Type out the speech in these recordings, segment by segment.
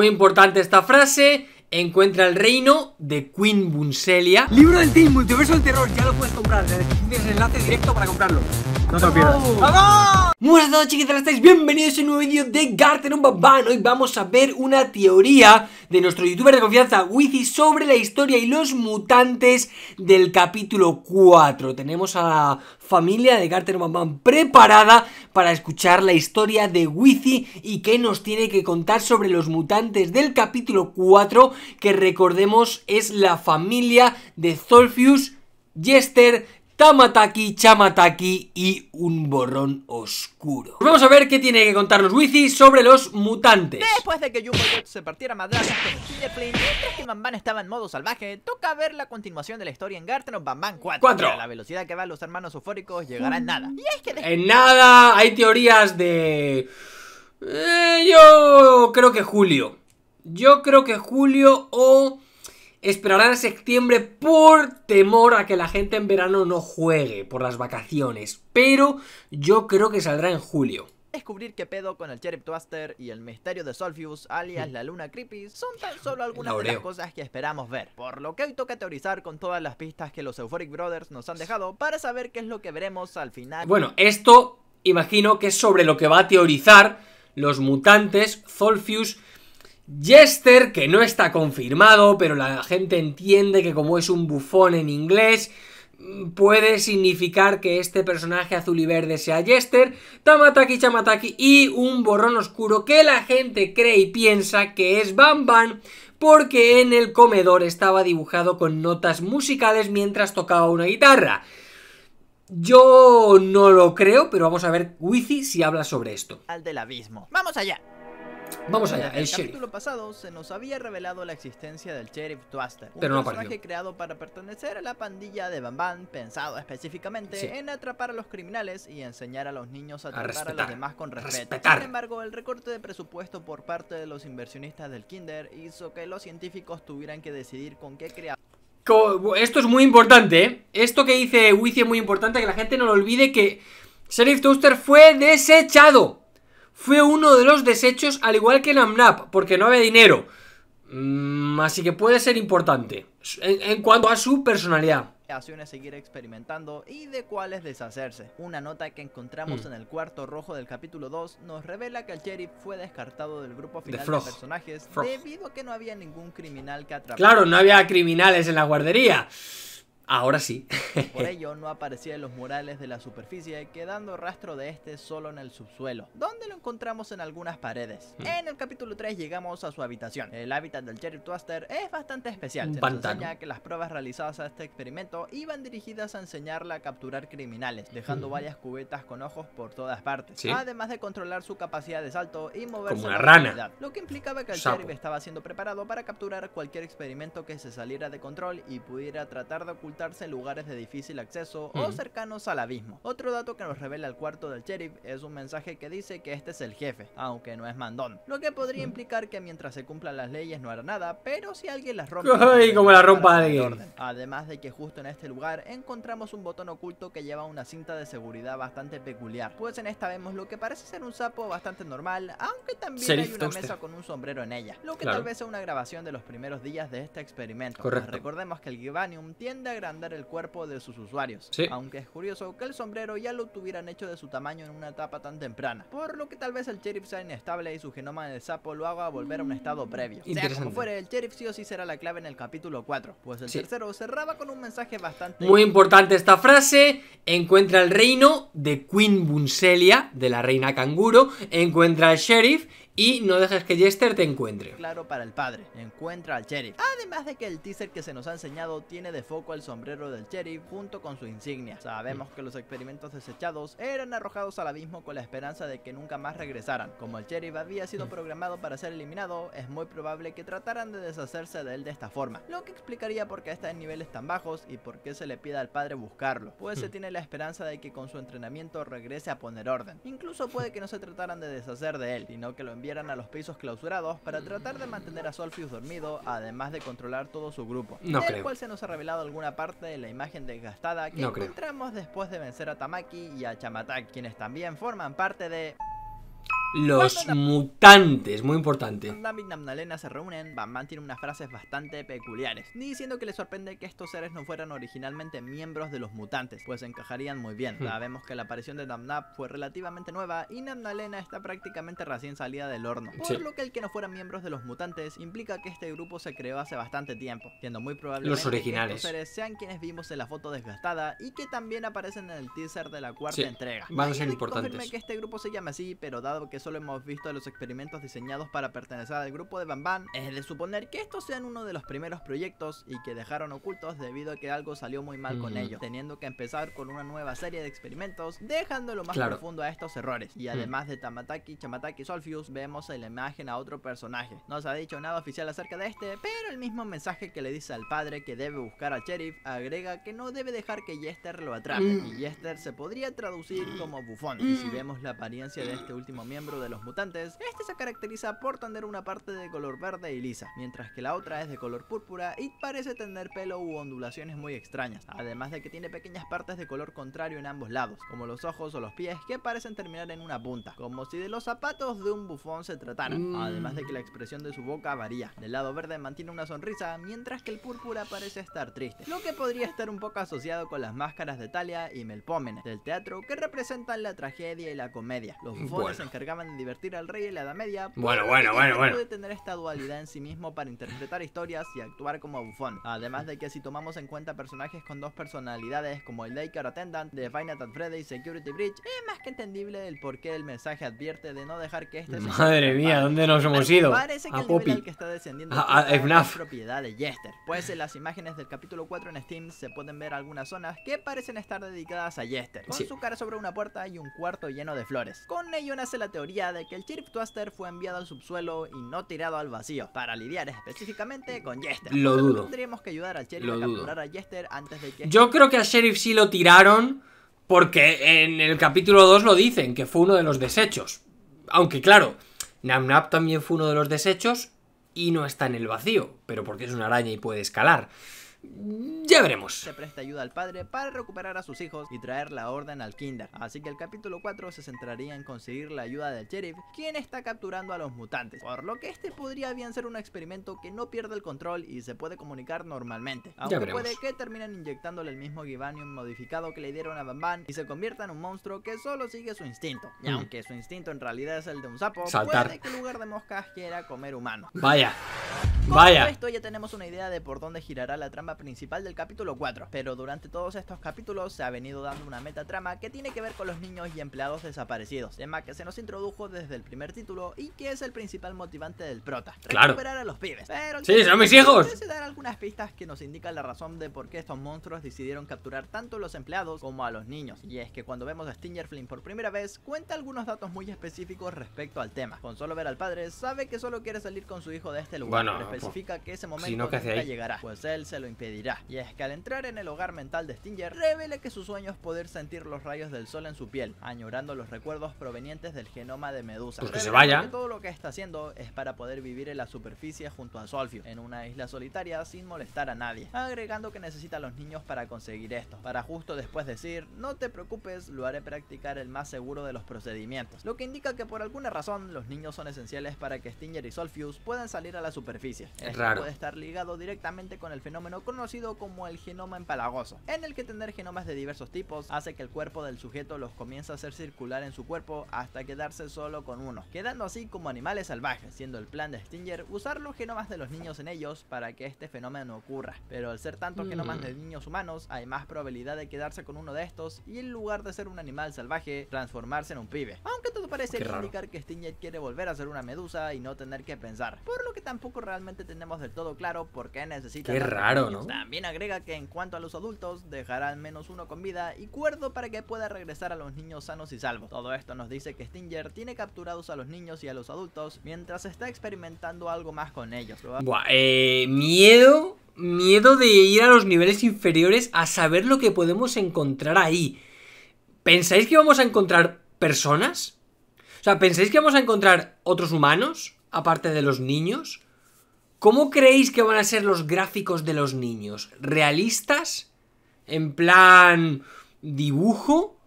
Muy importante esta frase Encuentra el reino de Queen Bunselia Libro del Team Multiverso del Terror, ya lo puedes comprar Tienes enlace directo para comprarlo no te lo pierdas. ¡Vamos! Muy buenas estáis? Bienvenidos a un nuevo vídeo de Garten un Hoy vamos a ver una teoría de nuestro youtuber de confianza, Wizzy, sobre la historia y los mutantes del capítulo 4. Tenemos a la familia de Garten preparada para escuchar la historia de Wizzy y qué nos tiene que contar sobre los mutantes del capítulo 4, que recordemos es la familia de Zolfius, Jester, Tamataki, Chamataki y un borrón oscuro. Pues vamos a ver qué tiene que contar los Wizzy sobre los mutantes. Después de que Yuko se partiera madrazas con mientras que Bamban estaba en modo salvaje, toca ver la continuación de la historia en Garten of Bamban 4. la velocidad que van los hermanos eufóricos llegará en nada. En nada, hay teorías de... Eh, yo creo que Julio. Yo creo que Julio o esperarán a septiembre por temor a que la gente en verano no juegue por las vacaciones, pero yo creo que saldrá en julio. Descubrir qué pedo con el Cherry Twister y el misterio de Solfius, alias hmm. la luna creepy, son tan solo algunas de las cosas que esperamos ver. Por lo que hoy toca teorizar con todas las pistas que los Euphoric Brothers nos han dejado para saber qué es lo que veremos al final. Bueno, esto imagino que es sobre lo que va a teorizar los mutantes Solfius Jester, que no está confirmado, pero la gente entiende que como es un bufón en inglés, mm, puede significar que este personaje azul y verde sea Jester, Tamataki Chamataki y un borrón oscuro que la gente cree y piensa que es Bam Bam porque en el comedor estaba dibujado con notas musicales mientras tocaba una guitarra. Yo no lo creo, pero vamos a ver Wizzy si habla sobre esto. Al del abismo. ¡Vamos allá! Vamos allá, el, el capítulo pasado se nos había revelado la existencia del Sheriff Twister, un personaje creado para pertenecer a la pandilla de Bam Bambam, pensado específicamente en atrapar a los criminales y enseñar a los niños a, a tratar a los demás con respeto. Sin embargo, el recorte de presupuesto por parte de los inversionistas del Kinder hizo que los científicos tuvieran que decidir con qué crear esto es muy importante, ¿eh? Esto que dice Wizzy es muy importante, que la gente no lo olvide que Sheriff Toaster fue desechado fue uno de los desechos, al igual que Namnap, nap porque no había dinero. Mm, así que puede ser importante en, cuanto a su personalidad seguir experimentando y de cuáles deshacerse. Una nota que encontramos mm. en el cuarto rojo del capítulo 2 nos revela que el sheriff fue descartado del grupo final de personajes debido a que no había ningún criminal que atrapar. Claro, no había criminales en la guardería. Ahora sí. Por ello no aparecía en los murales de la superficie, quedando rastro de este solo en el subsuelo, donde lo encontramos en algunas paredes. Mm. En el capítulo 3 llegamos a su habitación. El hábitat del Cherry Twister es bastante especial. Se enseña que las pruebas realizadas a este experimento iban dirigidas a enseñarle a capturar criminales, dejando mm. varias cubetas con ojos por todas partes, además de controlar su capacidad de salto y moverse como una rana, lo que implicaba que el Cherry estaba siendo preparado para capturar cualquier experimento que se saliera de control y pudiera tratar de ocultar en lugares de difícil acceso o mm. cercanos al abismo. Otro dato que nos revela el cuarto del sheriff es un mensaje que dice que este es el jefe, aunque no es mandón, lo que podría mm. implicar que mientras se cumplan las leyes no hará nada, pero si alguien las rompe... como la rompa alguien! Además de que justo en este lugar encontramos un botón oculto que lleva una cinta de seguridad bastante peculiar, pues en esta vemos lo que parece ser un sapo bastante normal, aunque también hay una mesa con un sombrero en ella, lo que tal vez sea una grabación de los primeros días de este experimento. Recordemos que el Gibanium tiende a andar el cuerpo de sus usuarios. Aunque es curioso que el sombrero ya lo tuvieran hecho de su tamaño en una etapa tan temprana. Por lo que tal vez el sheriff sea inestable y su genoma de sapo lo haga volver a un estado previo. Mm, sea como fuere, el sheriff sí o sí será la clave en el capítulo 4. Pues el tercero cerraba con un mensaje bastante... Muy importante esta frase. Encuentra el reino de Queen Bunselia, de la reina canguro. Encuentra el sheriff y no dejes que Jester te encuentre. Claro para el padre, encuentra al sheriff. Además de que el teaser que se nos ha enseñado tiene de foco el sombrero del sheriff junto con su insignia. Sabemos que los experimentos desechados eran arrojados al abismo con la esperanza de que nunca más regresaran. Como el sheriff había sido mm. programado para ser eliminado, es muy probable que trataran de deshacerse de él de esta forma, lo que explicaría por qué está en niveles tan bajos y por qué se le pide al padre buscarlo, pues se mm. tiene la esperanza de que con su entrenamiento regrese a poner orden. Incluso puede que no se trataran de deshacer de él, sino que lo envíen a los pisos clausurados para tratar de mantener a Solfius dormido, además de controlar todo su grupo. No del cual se nos ha revelado alguna parte de la imagen desgastada que encontramos después de vencer a Tamaki y a Chamatak, quienes también forman parte de... Los mutantes, muy importante. David y se reúnen, BamBam tiene unas frases bastante peculiares, diciendo que le sorprende que estos seres no fueran originalmente miembros de los mutantes, pues encajarían muy bien. Hmm. Sabemos que la aparición de Namnap fue relativamente nueva y NamNalena está prácticamente recién salida del horno, por lo que el que no fueran miembros de los mutantes implica que este grupo se creó hace bastante tiempo, siendo muy probable los originales. que estos seres sean quienes vimos en la foto desgastada y que también aparecen en el teaser de la cuarta entrega. Van a ser importantes. que este grupo se llama así, pero dado que solo hemos visto los experimentos diseñados para pertenecer al grupo de van es de suponer que estos sean uno de los primeros proyectos y que dejaron ocultos debido a que algo salió muy mal con mm. ellos, teniendo que empezar con una nueva serie de experimentos, dejando lo más profundo a estos errores. Y mm. además de Tamataki, Chamataki y Solfius, vemos en la imagen a otro personaje. No se ha dicho nada oficial acerca de este, pero el mismo mensaje que le dice al padre que debe buscar al sheriff agrega que no debe dejar que Jester lo atrape. Mm. Y Jester se podría traducir como bufón. Y si vemos la apariencia de este último miembro, de los mutantes, este se caracteriza por tener una parte de color verde y lisa, mientras que la otra es de color púrpura y parece tener pelo u ondulaciones muy extrañas, además de que tiene pequeñas partes de color contrario en ambos lados, como los ojos o los pies que parecen terminar en una punta, como si de los zapatos de un bufón se trataran, mm. además de que la expresión de su boca varía, del lado verde mantiene una sonrisa, mientras que el púrpura parece estar triste, lo que podría estar un poco asociado con las máscaras de Talia y Melpomene del teatro que representan la tragedia y la comedia, los bufones se encargaban de divertir al rey y la Edad Media. Bueno, bueno, bueno, bueno. Puede tener esta dualidad en sí mismo para interpretar historias y actuar como bufón. Además de que si tomamos en cuenta personajes con dos personalidades como el Laker Attendant de Final at Freddy Security Bridge, es más que entendible el por qué el mensaje advierte de no dejar que este Madre mía, ¿dónde nos hemos ido? Parece que el que está descendiendo ah, es ah, una propiedad de Jester. Pues en las imágenes del capítulo 4 en Steam se pueden ver algunas zonas que parecen estar dedicadas a Jester, con su cara sobre una puerta y un cuarto lleno de flores. Con ello nace la teoría de que el Chirp Twister fue enviado al subsuelo y no tirado al vacío, para lidiar específicamente con yester Lo Tendríamos que ayudar Sheriff a capturar a antes de que... Yo creo que a Sheriff sí lo tiraron porque en el capítulo 2 lo dicen, que fue uno de los desechos. Aunque claro, Namnap también fue uno de los desechos y no está en el vacío, pero porque es una araña y puede escalar. Ya veremos. Se presta ayuda al padre para recuperar a sus hijos y traer la orden al Kinder Así que el capítulo 4 se centraría en conseguir la ayuda del sheriff, quien está capturando a los mutantes. Por lo que este podría bien ser un experimento que no pierde el control y se puede comunicar normalmente. Aunque puede que terminen inyectándole el mismo Givanium modificado que le dieron a Bamban y se convierta en un monstruo que solo sigue su instinto. Y mm. aunque su instinto en realidad es el de un sapo, puede que en lugar de moscas quiera comer humano. Vaya. Con Vaya. esto ya tenemos una idea de por dónde girará la trama principal del capítulo 4, pero durante todos estos capítulos se ha venido dando una metatrama que tiene que ver con los niños y empleados desaparecidos, tema que se nos introdujo desde el primer título y que es el principal motivante del prota, claro. recuperar a los pibes. Pero sí, son mis hijos. Se dar algunas pistas que nos indican la razón de por qué estos monstruos decidieron capturar tanto a los empleados como a los niños, y es que cuando vemos a Stinger Flynn por primera vez, cuenta algunos datos muy específicos respecto al tema. Con solo ver al padre, sabe que solo quiere salir con su hijo de este lugar. Bueno, que ese momento llegará, pues él se lo impedirá. Y es que al entrar en el hogar mental de Stinger, revela que su sueño es poder sentir los rayos del sol en su piel, añorando los recuerdos provenientes del genoma de Medusa. Pues que se vaya. todo lo que está haciendo es para poder vivir en la superficie junto a Solfius, en una isla solitaria sin molestar a nadie, agregando que necesita a los niños para conseguir esto, para justo después decir, no te preocupes, lo haré practicar el más seguro de los procedimientos, lo que indica que por alguna razón los niños son esenciales para que Stinger y Solfius puedan salir a la superficie. Es Raro. puede estar ligado directamente con el fenómeno conocido como el genoma empalagoso, en el que tener genomas de diversos tipos hace que el cuerpo del sujeto los comience a hacer circular en su cuerpo hasta quedarse solo con uno, quedando así como animales salvajes, siendo el plan de Stinger usar los genomas de los niños en ellos para que este fenómeno ocurra. Pero al ser tantos mm. genomas de niños humanos, hay más probabilidad de quedarse con uno de estos y en lugar de ser un animal salvaje, transformarse en un pibe. Aunque todo parece indicar que Stinger quiere volver a ser una medusa y no tener que pensar, por lo que tampoco realmente tenemos del todo claro por qué necesita... raro, También agrega que en cuanto a los adultos, dejará al menos uno con vida y cuerdo para que pueda regresar a los niños sanos y salvos. Todo esto nos dice que Stinger tiene capturados a los niños y a los adultos mientras está experimentando algo más con ellos. Eh, miedo, miedo de ir a los niveles inferiores a saber lo que podemos encontrar ahí. ¿Pensáis que vamos a encontrar personas? O sea, ¿pensáis que vamos a encontrar otros humanos? Aparte de los niños. ¿Cómo creéis que van a ser los gráficos de los niños? ¿Realistas? ¿En plan dibujo?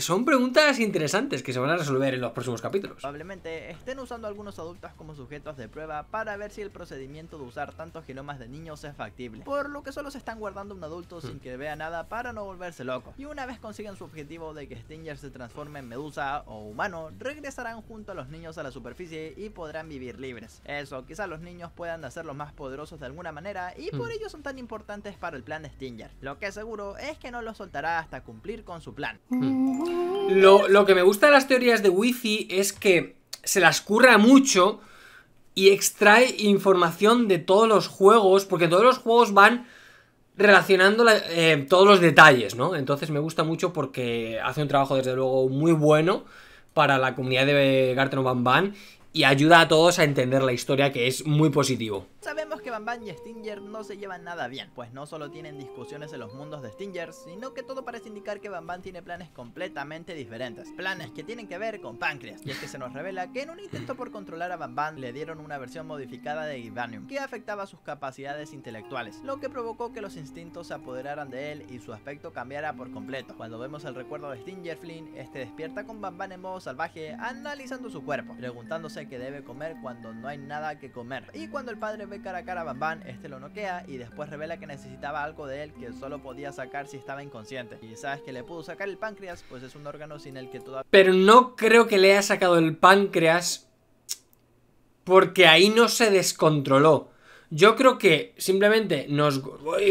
son preguntas interesantes que se van a resolver en los próximos capítulos. Probablemente estén usando algunos adultos como sujetos de prueba para ver si el procedimiento de usar tantos genomas de niños es factible, por lo que solo se están guardando un adulto sin hmm. que vea nada para no volverse loco. Y una vez consigan su objetivo de que Stinger se transforme en medusa o humano, regresarán junto a los niños a la superficie y podrán vivir libres. Eso, quizá los niños puedan hacerlos más poderosos de alguna manera y por hmm. ello son tan importantes para el plan de Stinger. Lo que seguro es que no los soltará hasta cumplir con su plan. Hmm. Lo, que me gusta de las teorías de Wi-Fi es que se las curra mucho y extrae información de todos los juegos, porque todos los juegos van relacionando eh, todos los detalles, ¿no? Entonces me gusta mucho porque hace un trabajo desde luego muy bueno para la comunidad de Garten Van Van y ayuda a todos a entender la historia, que es muy positivo. Sabemos que Bam y Stinger no se llevan nada bien, pues no solo tienen discusiones en los mundos de Stinger, sino que todo parece indicar que Bam tiene planes completamente diferentes. Planes que tienen que ver con Páncreas y es que se nos revela que en un intento por controlar a Bam le dieron una versión modificada de Ivanium, que afectaba sus capacidades intelectuales, lo que provocó que los instintos se apoderaran de él y su aspecto cambiara por completo. Cuando vemos el recuerdo de Stinger Flynn, este despierta con Bamban en modo salvaje, analizando su cuerpo, preguntándose que debe comer cuando no hay nada que comer. Y cuando el padre ve cara a cara a Bam este lo noquea y después revela que necesitaba algo de él que solo podía sacar si estaba inconsciente. Y sabes que le pudo sacar el páncreas, pues es un órgano sin el que todo... Pero no creo que le haya sacado el páncreas porque ahí no se descontroló. Yo creo que simplemente nos...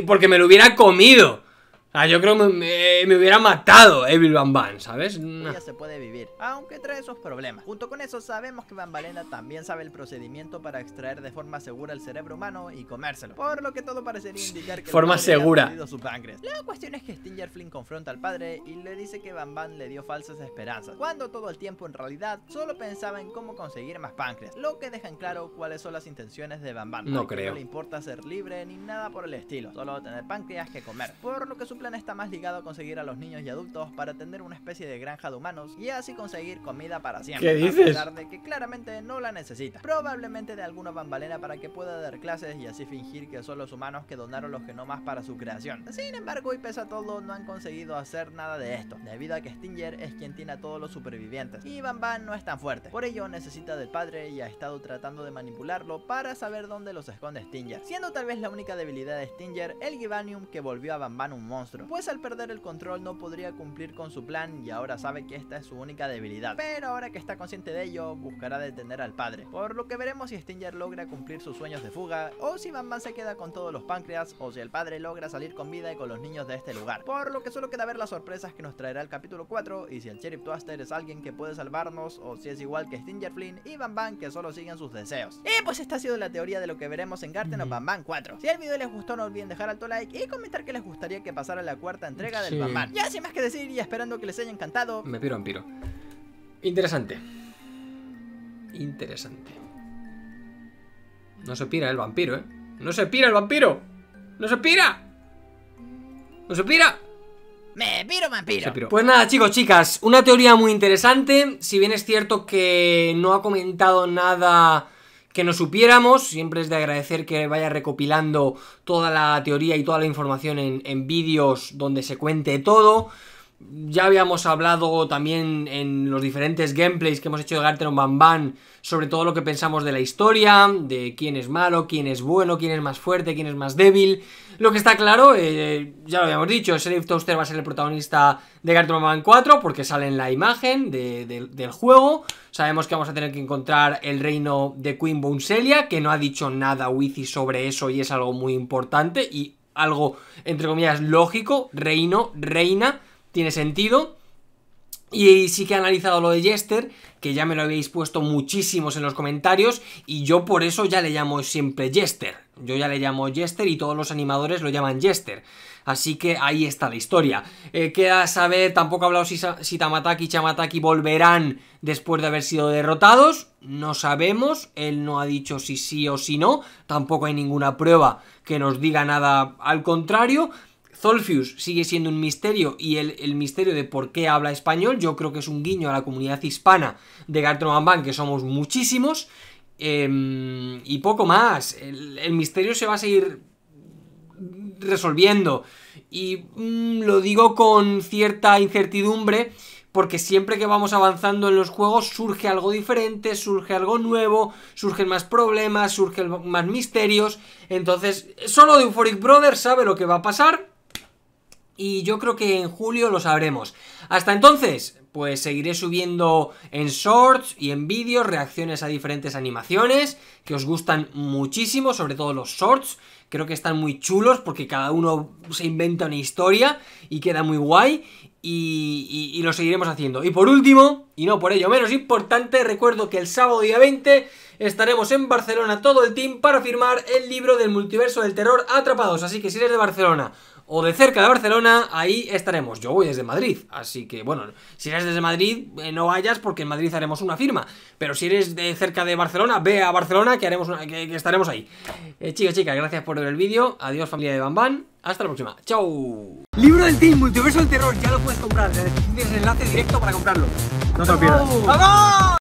Porque me lo hubiera comido. Ah, yo creo que me, eh, me, hubiera matado Evil Van Van, ¿sabes? Ya se puede vivir, aunque trae esos problemas. Junto con eso, sabemos que Van Valena también sabe el procedimiento para extraer de forma segura el cerebro humano y comérselo. Por lo que todo parecería indicar que... forma segura. Su La cuestión es que Stinger Flynn confronta al padre y le dice que Van Van le dio falsas esperanzas, cuando todo el tiempo en realidad solo pensaba en cómo conseguir más páncreas, lo que deja en claro cuáles son las intenciones de Van No creo. No le importa ser libre ni nada por el estilo, solo tener páncreas que comer, por lo que su plan está más ligado a conseguir a los niños y adultos para tener una especie de granja de humanos y así conseguir comida para siempre. ¿Qué dices? A pesar de que claramente no la necesita. Probablemente de alguna bambalena para que pueda dar clases y así fingir que son los humanos que donaron los genomas para su creación. Sin embargo, y pese a todo, no han conseguido hacer nada de esto, debido a que Stinger es quien tiene a todos los supervivientes y Bamban no es tan fuerte. Por ello necesita del padre y ha estado tratando de manipularlo para saber dónde los esconde Stinger. Siendo tal vez la única debilidad de Stinger, el Givanium que volvió a Bamban un monstruo pues al perder el control no podría cumplir con su plan y ahora sabe que esta es su única debilidad. Pero ahora que está consciente de ello, buscará detener al padre, por lo que veremos si Stinger logra cumplir sus sueños de fuga, o si Bam se queda con todos los páncreas, o si el padre logra salir con vida y con los niños de este lugar. Por lo que solo queda ver las sorpresas que nos traerá el capítulo 4, y si el Sheriff Twister es alguien que puede salvarnos, o si es igual que Stinger Flynn y Van Bam que solo siguen sus deseos. Y pues esta ha sido la teoría de lo que veremos en Garten of Bam 4. Si el video les gustó no olviden dejar alto like y comentar que les gustaría que pasara la cuarta entrega del vampiro. Ya sin más que decir y esperando que les haya encantado. Me piro vampiro. Interesante. Interesante. No se pira el vampiro, ¿eh? ¡No se pira el vampiro! ¡No se pira! ¡No se pira! Me piro, vampiro. pues nada, chicos, chicas, una teoría muy interesante. Si bien es cierto que no ha comentado nada que nos supiéramos. Siempre es de agradecer que vaya recopilando toda la teoría y toda la información en, en vídeos donde se cuente todo. Ya habíamos hablado también en los diferentes gameplays que hemos hecho de Garten Van Van sobre todo lo que pensamos de la historia, de quién es malo, quién es bueno, quién es más fuerte, quién es más débil. Lo que está claro, eh, ya lo habíamos dicho, Sheriff Toaster va a ser el protagonista de Garten Van Van 4 porque sale en la imagen del juego. Sabemos que vamos a tener que encontrar el reino de Queen Bouncelia, que no ha dicho nada Wizzy sobre eso y es algo muy importante y algo, entre comillas, lógico, reino, reina tiene sentido. Y sí que he analizado lo de Jester, que ya me lo habéis puesto muchísimos en los comentarios, y yo por eso ya le llamo siempre Jester. Yo ya le llamo Jester y todos los animadores lo llaman Jester. Así que ahí está la historia. Eh, queda saber, tampoco ha hablado si, si Tamataki y Chamataki volverán después de haber sido derrotados. No sabemos, él no ha dicho si sí o si no, tampoco hay ninguna prueba que nos diga nada al contrario. Zolfius sigue siendo un misterio y el, misterio de por qué habla español. Yo creo que es un guiño a la comunidad hispana de Gartner Bank, que somos muchísimos. Em, y poco más. El, misterio se va a seguir resolviendo. Y mm, lo digo con cierta incertidumbre porque siempre que vamos avanzando en los juegos surge algo diferente, surge algo nuevo, surgen más problemas, surgen más misterios. Entonces, solo de Euphoric Brothers sabe lo que va a pasar y yo creo que en julio lo sabremos. Hasta entonces, pues seguiré subiendo en shorts y en vídeos reacciones a diferentes animaciones que os gustan muchísimo, sobre todo los shorts. Creo que están muy chulos porque cada uno se inventa una historia y queda muy guay y, lo seguiremos haciendo. Y por último, y no por ello menos importante, recuerdo que el sábado día 20 estaremos en Barcelona todo el team para firmar el libro del multiverso del terror Atrapados. Así que si eres de Barcelona o de cerca de Barcelona, ahí estaremos. Yo voy desde Madrid, así que bueno, si eres desde Madrid, eh, no vayas porque en Madrid haremos una firma. Pero si eres de cerca de Barcelona, ve a Barcelona que, haremos que, estaremos ahí. Eh, chicos, chicas, gracias por ver el vídeo. Adiós familia de Bambán. Hasta la próxima. Chau. Libro del Team Multiverso del Terror, ya lo puedes comprar. Tienes enlace directo para comprarlo. No te lo pierdas. ¡Vamos!